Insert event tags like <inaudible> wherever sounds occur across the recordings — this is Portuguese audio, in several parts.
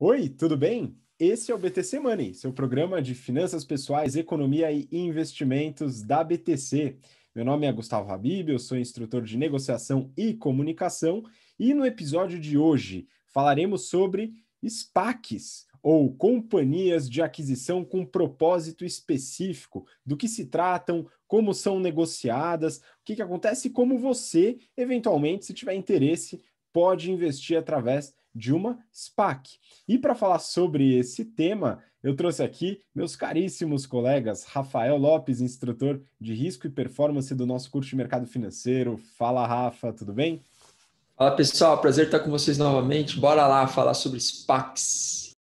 Oi, tudo bem? Esse é o BTC Money, seu programa de finanças pessoais, economia e investimentos da BTC. Meu nome é Gustavo Habib, eu sou instrutor de negociação e comunicação e no episódio de hoje falaremos sobre SPACs ou companhias de aquisição com propósito específico, do que se tratam, como são negociadas, o que, que acontece e como você, eventualmente, se tiver interesse, pode investir através de uma SPAC. E para falar sobre esse tema, eu trouxe aqui meus caríssimos colegas Rafael Lopes, instrutor de risco e performance do nosso curso de mercado financeiro. Fala, Rafa, tudo bem? Fala, pessoal, prazer estar com vocês novamente. Bora lá falar sobre SPACs.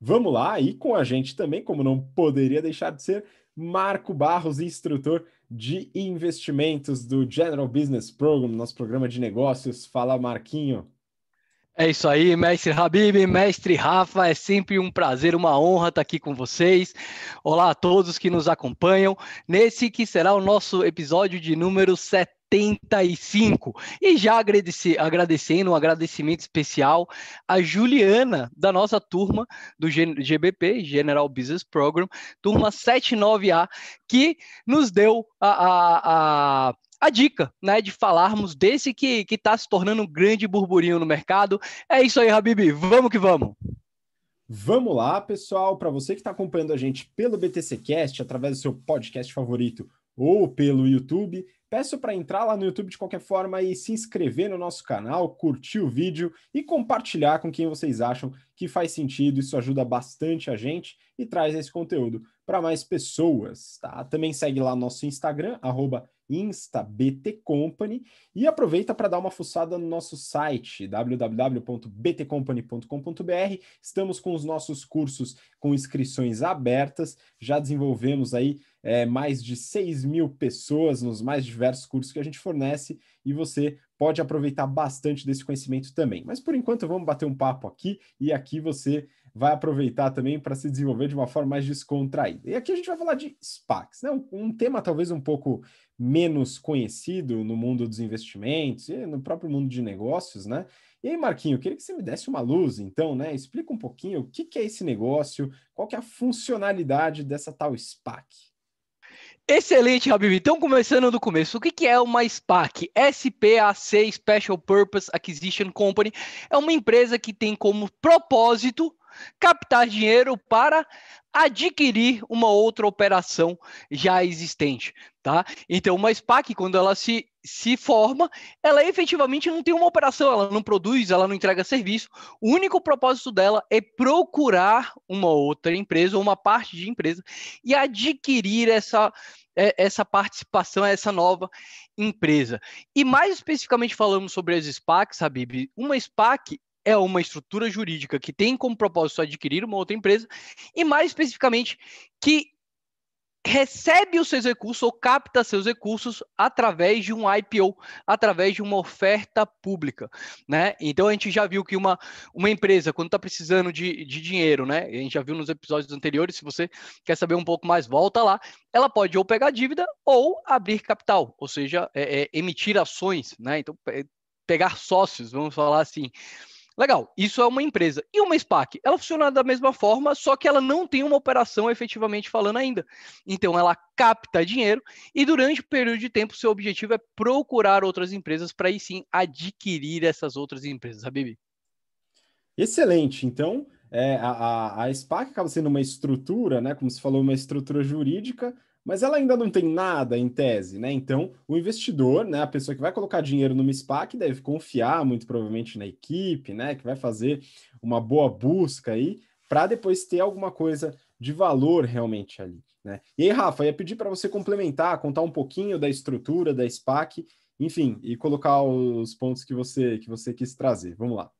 Vamos lá, e com a gente também, como não poderia deixar de ser, Marco Barros, instrutor de investimentos do General Business Program, nosso programa de negócios. Fala, Marquinho. É isso aí, mestre Habib, mestre Rafa, é sempre um prazer, uma honra estar tá aqui com vocês. Olá a todos que nos acompanham nesse que será o nosso episódio de número 70. 75. E já agradecer, agradecendo um agradecimento especial a Juliana, da nossa turma do GBP, General Business Program, turma 79A, que nos deu a, a, a a dica, né, de falarmos desse que que está se tornando um grande burburinho no mercado. É isso aí, Rabibi. Vamos que vamos. Vamos lá, pessoal. Para você que está acompanhando a gente pelo BTCcast através do seu podcast favorito ou pelo YouTube, Peço para entrar lá no YouTube de qualquer forma e se inscrever no nosso canal, curtir o vídeo e compartilhar com quem vocês acham que faz sentido. Isso ajuda bastante a gente e traz esse conteúdo para mais pessoas, tá? Também segue lá nosso Instagram, arroba Insta, BT Company e aproveita para dar uma fuçada no nosso site www.btcompany.com.br. Estamos com os nossos cursos com inscrições abertas, já desenvolvemos aí é, mais de 6 mil pessoas nos mais diversos cursos que a gente fornece e você pode aproveitar bastante desse conhecimento também. Mas por enquanto vamos bater um papo aqui e aqui você vai aproveitar também para se desenvolver de uma forma mais descontraída. E aqui a gente vai falar de SPACs, né? um, um tema talvez um pouco menos conhecido no mundo dos investimentos e no próprio mundo de negócios, né? E aí, Marquinho, eu queria que você me desse uma luz, então, né? Explica um pouquinho o que, que é esse negócio, qual que é a funcionalidade dessa tal SPAC. Excelente, Rabib. Então, começando do começo, o que é uma SPAC? SPAC, Special Purpose Acquisition Company, é uma empresa que tem como propósito captar dinheiro para adquirir uma outra operação já existente, tá? Então, uma SPAC, quando ela se, se forma, ela efetivamente não tem uma operação, ela não produz, ela não entrega serviço. O único propósito dela é procurar uma outra empresa ou uma parte de empresa e adquirir essa, é, essa participação, essa nova empresa. E mais especificamente falando sobre as SPACs, Habib, uma SPAC é uma estrutura jurídica que tem como propósito adquirir uma outra empresa, e mais especificamente, que recebe os seus recursos ou capta seus recursos através de um IPO, através de uma oferta pública, né? Então a gente já viu que uma, uma empresa quando está precisando de, de dinheiro, né? A gente já viu nos episódios anteriores. Se você quer saber um pouco mais, volta lá. Ela pode ou pegar dívida ou abrir capital, ou seja, é, é, emitir ações, né? Então é, pegar sócios, vamos falar assim. Legal, isso é uma empresa. E uma SPAC? Ela funciona da mesma forma, só que ela não tem uma operação efetivamente falando ainda. Então, ela capta dinheiro e, durante o um período de tempo, seu objetivo é procurar outras empresas para aí sim adquirir essas outras empresas, Habibi. Excelente. Então, é, a, a, a SPAC acaba sendo uma estrutura, né? Como se falou, uma estrutura jurídica mas ela ainda não tem nada em tese, né? Então, o investidor, né, a pessoa que vai colocar dinheiro numa SPAC deve confiar muito provavelmente na equipe, né, que vai fazer uma boa busca aí para depois ter alguma coisa de valor realmente ali, né? E aí, Rafa, ia pedir para você complementar, contar um pouquinho da estrutura da SPAC, enfim, e colocar os pontos que você que você quis trazer. Vamos lá.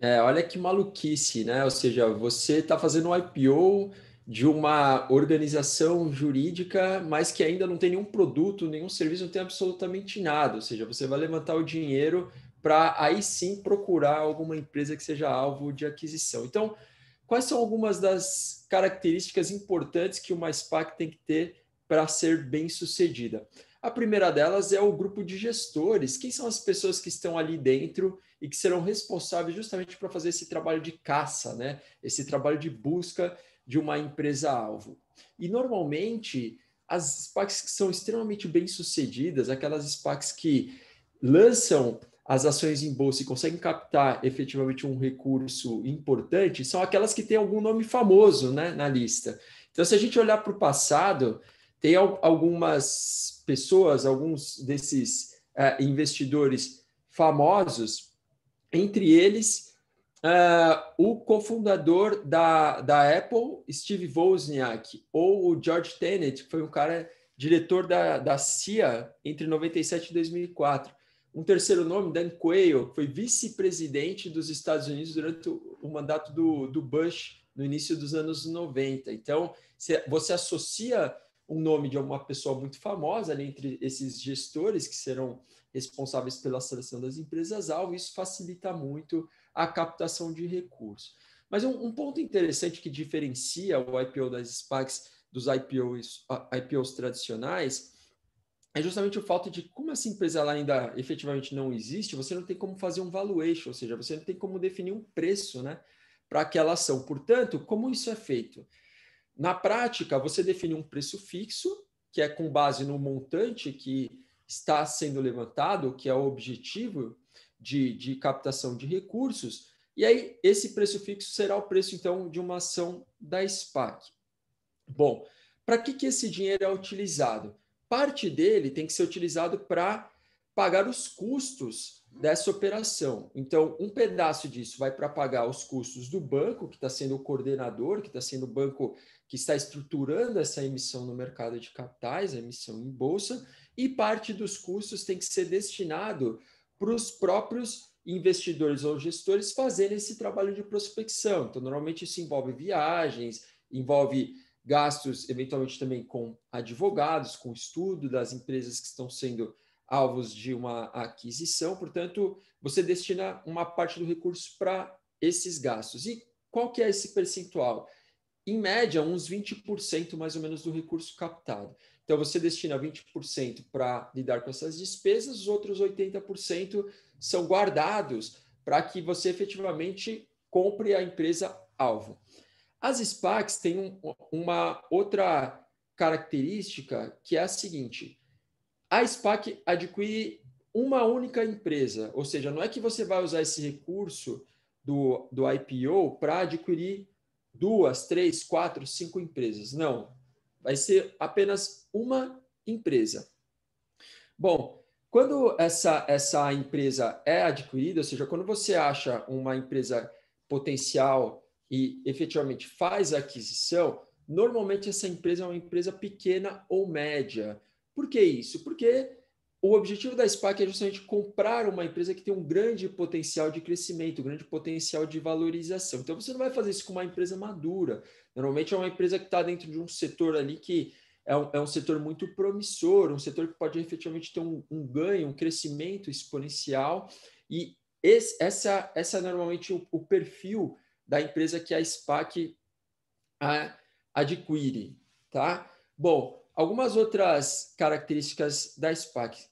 É, olha que maluquice, né? Ou seja, você está fazendo um IPO de uma organização jurídica, mas que ainda não tem nenhum produto, nenhum serviço, não tem absolutamente nada. Ou seja, você vai levantar o dinheiro para aí sim procurar alguma empresa que seja alvo de aquisição. Então, quais são algumas das características importantes que uma SPAC tem que ter para ser bem sucedida? A primeira delas é o grupo de gestores. Quem são as pessoas que estão ali dentro e que serão responsáveis justamente para fazer esse trabalho de caça, né? Esse trabalho de busca de uma empresa-alvo. E normalmente as SPACs que são extremamente bem-sucedidas, aquelas SPACs que lançam as ações em bolsa e conseguem captar efetivamente um recurso importante, são aquelas que têm algum nome famoso né, na lista. Então, se a gente olhar para o passado, tem algumas pessoas, alguns desses uh, investidores famosos, entre eles Uh, o cofundador da, da Apple, Steve Wozniak, ou o George Tenet, que foi um cara diretor da, da CIA entre 97 e 2004. Um terceiro nome, Dan Quayle, foi vice-presidente dos Estados Unidos durante o, o mandato do, do Bush no início dos anos 90. Então, você associa um nome de uma pessoa muito famosa ali entre esses gestores que serão responsáveis pela seleção das empresas-alvo, isso facilita muito a captação de recursos. Mas um, um, ponto interessante que diferencia o IPO das SPACs dos IPOs, ah, IPOs tradicionais é justamente o fato de como essa empresa lá ainda efetivamente não existe, você não tem como fazer um valuation, ou seja, você não tem como definir um preço né, para aquela ação. Portanto, como isso é feito? Na prática, você define um preço fixo, que é com base no montante que está sendo levantado, que é o objetivo de, de captação de recursos, e aí esse preço fixo será o preço, então, de uma ação da SPAC. Bom, para que, que esse dinheiro é utilizado? Parte dele tem que ser utilizado para pagar os custos dessa operação. Então, um pedaço disso vai para pagar os custos do banco, que está sendo o coordenador, que está sendo o banco que está estruturando essa emissão no mercado de capitais, a emissão em bolsa, e parte dos custos tem que ser destinado para os próprios investidores ou gestores fazerem esse trabalho de prospecção. Então, normalmente isso envolve viagens, envolve gastos, eventualmente também com advogados, com estudo das empresas que estão sendo alvos de uma aquisição, portanto, você destina uma parte do recurso para esses gastos. E qual que é esse percentual? Em média, uns 20% mais ou menos do recurso captado. Então, você destina 20% para lidar com essas despesas, os outros 80% são guardados para que você efetivamente compre a empresa alvo. As SPACs têm um, uma outra característica que é a seguinte: a SPAC adquire uma única empresa, ou seja, não é que você vai usar esse recurso do, do IPO para adquirir duas, três, quatro, cinco empresas. Não, vai ser apenas uma empresa. Bom, quando essa, essa empresa é adquirida, ou seja, quando você acha uma empresa potencial e efetivamente faz a aquisição, normalmente essa empresa é uma empresa pequena ou média. Por que isso? Porque o objetivo da SPAC é justamente comprar uma empresa que tem um grande potencial de crescimento, um grande potencial de valorização. Então você não vai fazer isso com uma empresa madura. Normalmente é uma empresa que está dentro de um setor ali que é um, é um, setor muito promissor, um setor que pode efetivamente ter um, um ganho, um crescimento exponencial. E esse, essa, essa é normalmente o, o, perfil da empresa que a SPAC a, adquire, tá? Bom, Algumas outras características da SPAC.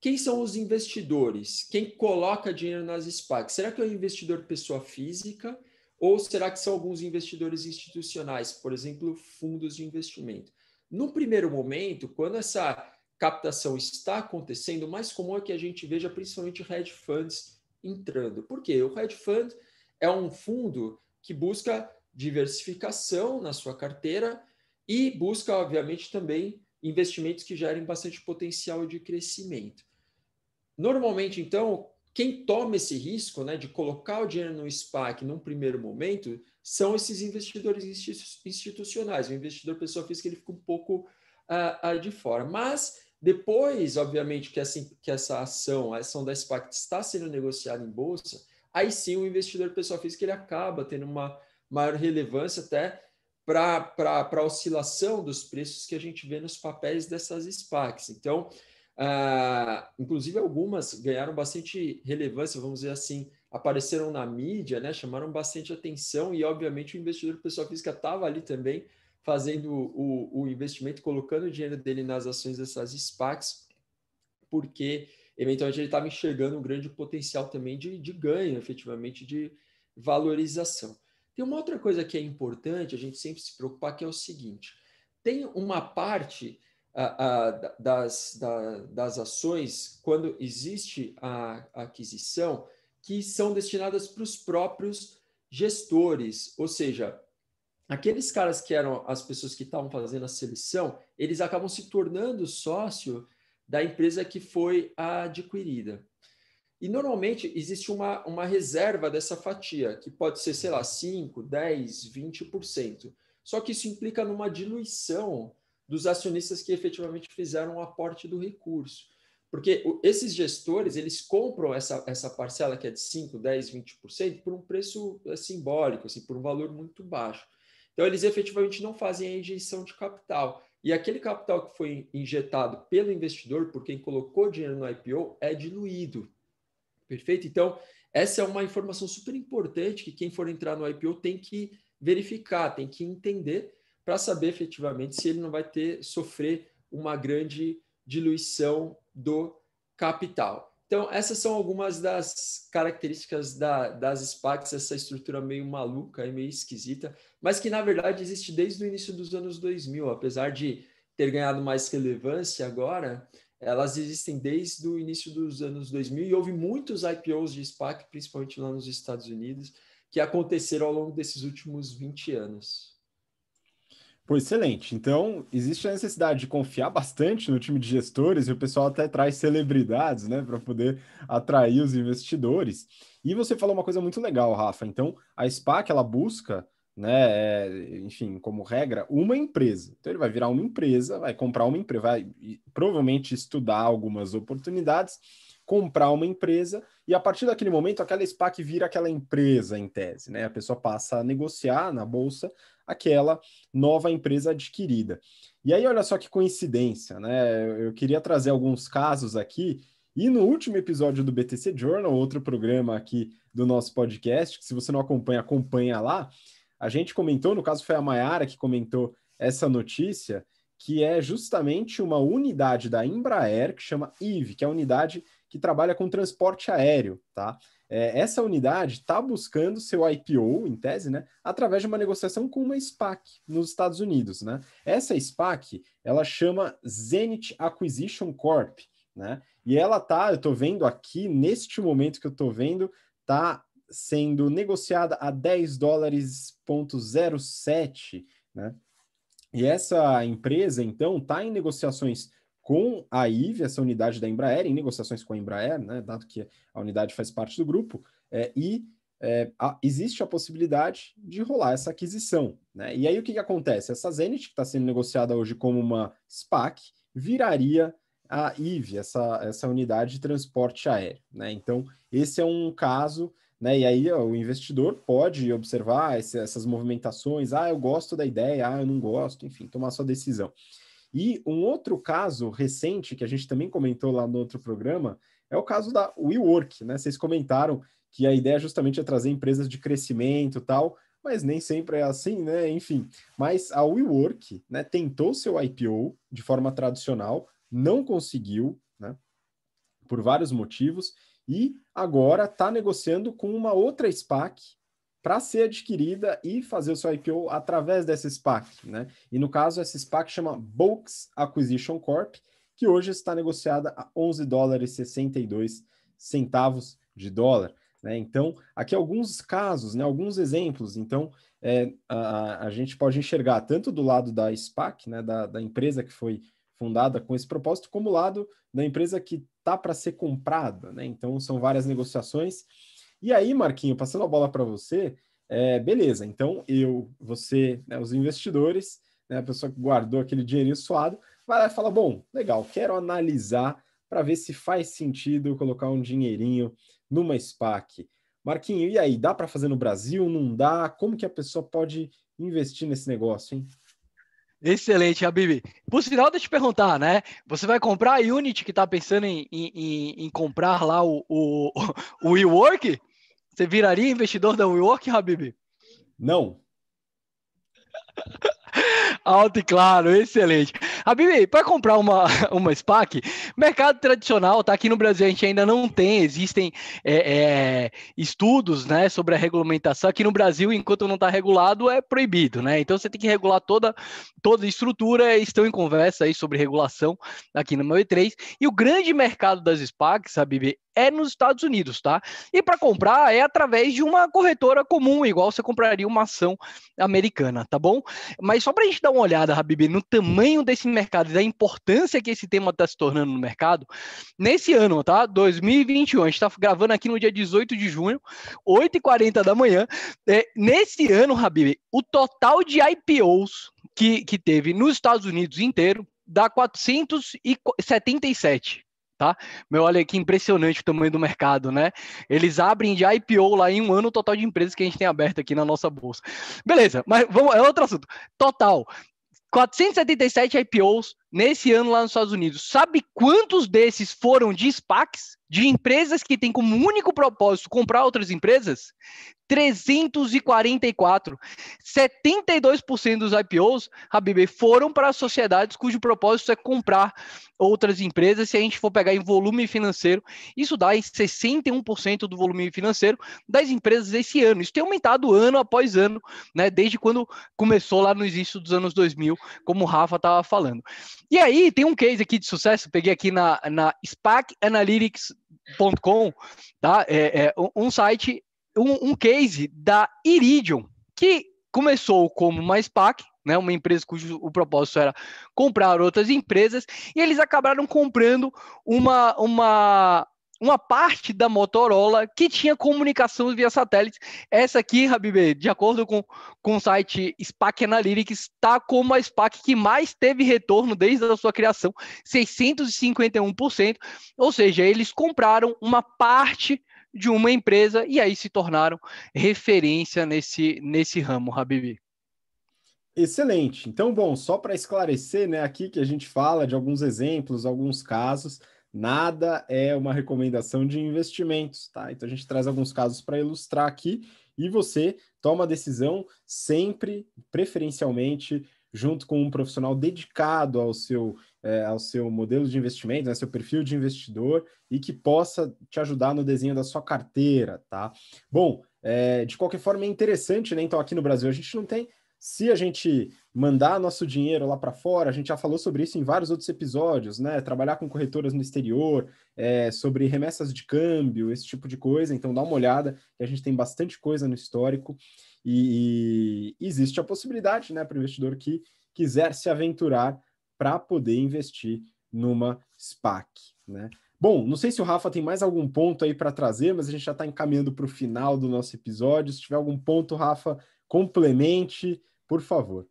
Quem são os investidores? Quem coloca dinheiro nas SPACs? Será que é um investidor pessoa física ou será que são alguns investidores institucionais, por exemplo, fundos de investimento? No primeiro momento, quando essa captação está acontecendo, o mais comum é que a gente veja principalmente hedge funds entrando. Por quê? O hedge fund é um fundo que busca diversificação na sua carteira e busca, obviamente, também investimentos que gerem bastante potencial de crescimento. Normalmente, então, quem toma esse risco né, de colocar o dinheiro no SPAC num primeiro momento são esses investidores institucionais. O investidor pessoa física ele fica um pouco uh, uh, de fora. Mas depois, obviamente, que essa, que essa ação, a ação da SPAC está sendo negociada em bolsa, aí sim o investidor pessoa física ele acaba tendo uma maior relevância até para a oscilação dos preços que a gente vê nos papéis dessas SPACs. Então, ah, inclusive algumas ganharam bastante relevância, vamos dizer assim, apareceram na mídia, né, chamaram bastante atenção e, obviamente, o investidor pessoal física estava ali também fazendo o, o, investimento, colocando o dinheiro dele nas ações dessas SPACs, porque eventualmente ele estava enxergando um grande potencial também de, de ganho, efetivamente, de valorização. Tem uma outra coisa que é importante a gente sempre se preocupar, que é o seguinte: tem uma parte das, da, das ações, quando existe a, a aquisição, que são destinadas para os próprios gestores, ou seja, aqueles caras que eram as pessoas que estavam fazendo a seleção, eles acabam se tornando sócio da empresa que foi adquirida. E normalmente existe uma, uma reserva dessa fatia, que pode ser, sei lá, 5, 10, 20%. Só que isso implica numa diluição dos acionistas que efetivamente fizeram o aporte do recurso. Porque esses gestores, eles compram essa, essa parcela que é de 5, 10, 20% por um preço é, simbólico, assim, por um valor muito baixo. Então, eles efetivamente não fazem a injeção de capital. E aquele capital que foi injetado pelo investidor, por quem colocou dinheiro no IPO, é diluído Perfeito? Então, essa é uma informação super importante que quem for entrar no IPO tem que verificar, tem que entender para saber efetivamente se ele não vai ter sofrer uma grande diluição do capital. Então, essas são algumas das características da, das SPACs, essa estrutura meio maluca e meio esquisita, mas que, na verdade, existe desde o início dos anos 2000, apesar de ter ganhado mais relevância agora, elas existem desde o início dos anos 2000 e houve muitos IPOs de SPAC, principalmente lá nos Estados Unidos, que aconteceram ao longo desses últimos 20 anos. Pois excelente. Então, existe a necessidade de confiar bastante no time de gestores e o pessoal até traz celebridades, né, para poder atrair os investidores. E você falou uma coisa muito legal, Rafa. Então, a SPAC, ela busca né? É, enfim, como regra, uma empresa. Então ele vai virar uma empresa, vai comprar uma empresa, vai provavelmente estudar algumas oportunidades, comprar uma empresa e a partir daquele momento aquela SPAC vira aquela empresa em tese, né? A pessoa passa a negociar na bolsa aquela nova empresa adquirida. E aí olha só que coincidência, né? Eu queria trazer alguns casos aqui e no último episódio do BTC Journal, outro programa aqui do nosso podcast, que se você não acompanha, acompanha lá a gente comentou, no caso foi a Maiara que comentou essa notícia, que é justamente uma unidade da Embraer que chama IVE, que é a unidade que trabalha com transporte aéreo, tá? É, essa unidade está buscando seu IPO, em tese, né, através de uma negociação com uma SPAC nos Estados Unidos, né? Essa SPAC, ela chama Zenith Acquisition Corp, né? E ela tá, eu estou vendo aqui neste momento que eu estou vendo, tá sendo negociada a 10 dólares.07, né? E essa empresa, então, está em negociações com a IVE, essa unidade da Embraer, em negociações com a Embraer, né, dado que a unidade faz parte do grupo, é, e é, a, existe a possibilidade de rolar essa aquisição. Né? E aí o que, que acontece? Essa Zenit, que está sendo negociada hoje como uma SPAC, viraria a IVE, essa, essa unidade de transporte aéreo. Né? Então, esse é um caso né? E aí ó, o investidor pode observar esse, essas movimentações, ah, eu gosto da ideia, ah, eu não gosto, enfim, tomar sua decisão. E um outro caso recente que a gente também comentou lá no outro programa é o caso da WeWork, né? Vocês comentaram que a ideia justamente é trazer empresas de crescimento tal, mas nem sempre é assim, né? Enfim, mas a WeWork né, tentou seu IPO de forma tradicional, não conseguiu, né? Por vários motivos, e agora está negociando com uma outra SPAC para ser adquirida e fazer o seu IPO através dessa SPAC, né? E no caso, essa SPAC chama Bulks Acquisition Corp, que hoje está negociada a 11 dólares 62 centavos de dólar. Né? Então, aqui alguns casos, né? alguns exemplos. Então, é, a, a, gente pode enxergar tanto do lado da SPAC, né? da, da empresa que foi fundada com esse propósito, como o lado da empresa que tá para ser comprada, né? Então são várias negociações. E aí, Marquinho, passando a bola para você, é, beleza. Então eu, você, né, os investidores, né, a pessoa que guardou aquele dinheirinho suado, vai lá e fala: bom, legal, quero analisar para ver se faz sentido colocar um dinheirinho numa SPAC. Marquinho, e aí, dá para fazer no Brasil? Não dá? Como que a pessoa pode investir nesse negócio, hein? Excelente, Habib. Por sinal, deixa eu te perguntar, né? Você vai comprar a Unity que tá pensando em, em, em comprar lá o, o, o WeWork? Você viraria investidor da WeWork, Habib? Não. Alto e claro, excelente. Habib, para comprar uma, <laughs> uma SPAC, mercado tradicional, tá? Aqui no Brasil a gente ainda não tem, existem é, é, estudos né, sobre a regulamentação. Aqui no Brasil, enquanto não está regulado, é proibido, né? Então você tem que regular toda, toda a estrutura, estão em conversa aí sobre regulação aqui no meu E3. E o grande mercado das SPACs, Habib, é nos Estados Unidos, tá? E para comprar é através de uma corretora comum, igual você compraria uma ação americana, tá bom? Mas só para a gente dar uma olhada, Habib, no tamanho desse mercado e da importância que esse tema está se tornando no mercado, nesse ano, tá? 2021, a gente está gravando aqui no dia 18 de junho, 8h40 da manhã. É, nesse ano, Habib, o total de IPOs que, que teve nos Estados Unidos inteiro dá 477 tá? Meu, olha que impressionante o tamanho do mercado, né? Eles abrem de IPO lá em um ano o total de empresas que a gente tem aberto aqui na nossa bolsa. Beleza, mas vamos, é outro assunto. Total, 477 IPOs nesse ano lá nos Estados Unidos. Sabe quantos desses foram de SPACs? de empresas que têm como único propósito comprar outras empresas, 344. 72% dos IPOs, Habib, foram para sociedades cujo propósito é comprar outras empresas. Se a gente for pegar em volume financeiro, isso dá em 61% do volume financeiro das empresas esse ano. Isso tem aumentado ano após ano, né, desde quando começou lá no início dos anos 2000, como o Rafa estava falando. E aí, tem um case aqui de sucesso, peguei aqui na, na SPACanalytics.com, tá? É, é, um site, um, um case da Iridium, que começou como uma SPAC, né, uma empresa cujo o propósito era comprar outras empresas, e eles acabaram comprando uma, uma uma parte da Motorola que tinha comunicação via satélite. Essa aqui, Habib, de acordo com, com o site SPAC Analytics, está como a SPAC que mais teve retorno desde a sua criação, 651%. Ou seja, eles compraram uma parte de uma empresa e aí se tornaram referência nesse, nesse ramo, Habib. Excelente. Então, bom, só para esclarecer, né, aqui que a gente fala de alguns exemplos, alguns casos, Nada é uma recomendação de investimentos, tá? Então a gente traz alguns casos para ilustrar aqui e você toma a decisão sempre, preferencialmente, junto com um profissional dedicado ao seu, é, ao seu modelo de investimento, né, seu perfil de investidor e que possa te ajudar no desenho da sua carteira, tá? Bom, é, de qualquer forma é interessante, né? Então aqui no Brasil a gente não tem se a gente mandar nosso dinheiro lá para fora, a gente já falou sobre isso em vários outros episódios, né? Trabalhar com corretoras no exterior, é, sobre remessas de câmbio, esse tipo de coisa. Então dá uma olhada, que a gente tem bastante coisa no histórico e, e existe a possibilidade, né, para o investidor que quiser se aventurar para poder investir numa SPAC, né? Bom, não sei se o Rafa tem mais algum ponto aí para trazer, mas a gente já está encaminhando para o final do nosso episódio. Se tiver algum ponto, Rafa, complemente, por favor.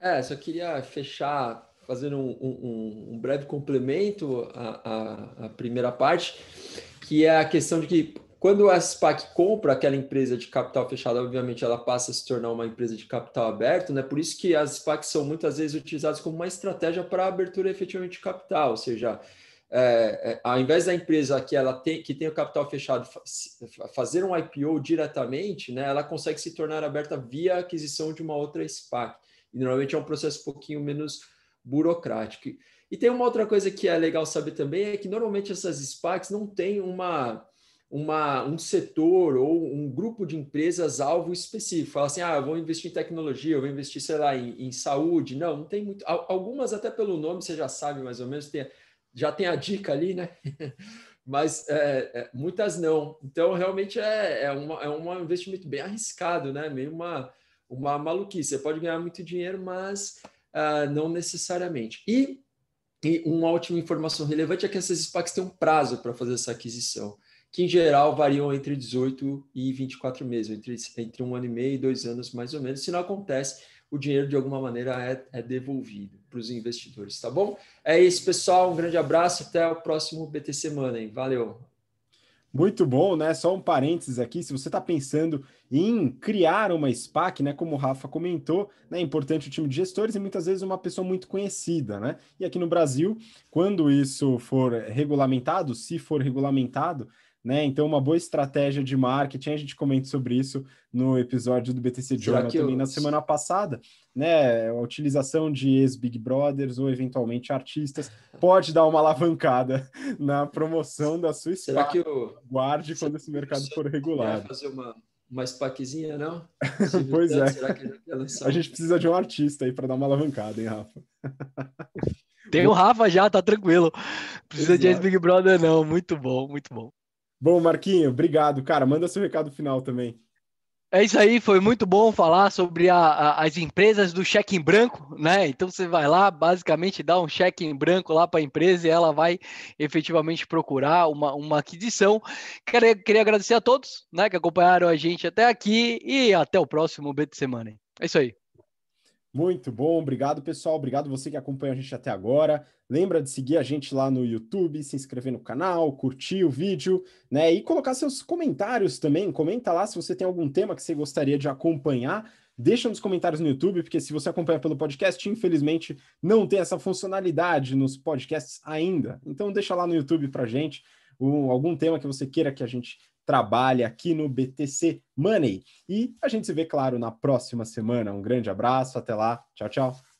É, só queria fechar fazendo um, um, um breve complemento à, à, à, primeira parte, que é a questão de que quando a SPAC compra aquela empresa de capital fechado, obviamente ela passa a se tornar uma empresa de capital aberto, né? Por isso que as SPACs são muitas vezes utilizadas como uma estratégia para abertura efetivamente de capital, ou seja, é, é, ao invés da empresa que ela tem, que tem o capital fechado fazer um IPO diretamente, né, ela consegue se tornar aberta via aquisição de uma outra SPAC. E normalmente é um processo um pouquinho menos burocrático. E tem uma outra coisa que é legal saber também é que normalmente essas SPACs não têm uma, uma, um setor ou um grupo de empresas alvo específico. Fala assim, ah, vou investir em tecnologia, vou investir, sei lá, em, em saúde. Não, não tem muito. Algumas até pelo nome você já sabe mais ou menos, tem já tem a dica ali, né? <laughs> Mas é, é, muitas não. Então, realmente é, é, uma, é um investimento bem arriscado, né? Meio uma, uma maluquice. Você pode ganhar muito dinheiro, mas uh, não necessariamente. E, e uma última informação relevante é que essas SPACs têm um prazo para fazer essa aquisição, que em geral variam entre 18 e 24 meses, entre, entre um ano e meio e dois anos mais ou menos. Se não acontece, o dinheiro de alguma maneira é, é devolvido para os investidores, tá bom? É isso, pessoal. Um grande abraço. Até o próximo BT Semana. Hein? Valeu. Muito bom, né? Só um parênteses aqui, se você está pensando em criar uma SPAC, né? Como o Rafa comentou, né? é importante o time de gestores e muitas vezes uma pessoa muito conhecida, né? E aqui no Brasil, quando isso for regulamentado, se for regulamentado, né? Então, uma boa estratégia de marketing, a gente comenta sobre isso no episódio do BTC Journal também na semana passada, né? A utilização de ex-Big Brothers ou eventualmente artistas pode dar uma alavancada <laughs> na promoção da sua Será Será que eu... Guarde quando esse mercado for regulado. fazer uma, uma SPACzinha, não? <laughs> pois é. A gente precisa de um artista aí para dar uma alavancada, hein, Rafa? <laughs> Tem o Rafa já, tá tranquilo. Precisa Exato. de ex-Big Brother, não. Muito bom, muito bom. Bom, Marquinho, obrigado, cara. Manda seu recado final também. É isso aí, foi muito bom falar sobre a, a, as empresas do cheque em branco, né? Então você vai lá, basicamente dá um cheque em branco lá para a empresa e ela vai efetivamente procurar uma, uma aquisição. Queria, queria agradecer a todos né, que acompanharam a gente até aqui e até o próximo B de Semana. É isso aí. Muito bom, obrigado pessoal, obrigado você que acompanha a gente até agora. Lembra de seguir a gente lá no YouTube, se inscrever no canal, curtir o vídeo, né? E colocar seus comentários também. Comenta lá se você tem algum tema que você gostaria de acompanhar. Deixa nos comentários no YouTube, porque se você acompanha pelo podcast, infelizmente não tem essa funcionalidade nos podcasts ainda. Então deixa lá no YouTube pra gente um, algum tema que você queira que a gente trabalha aqui no BTC Money. E a gente se vê, claro, na próxima semana. Um grande abraço, até lá. Tchau, tchau.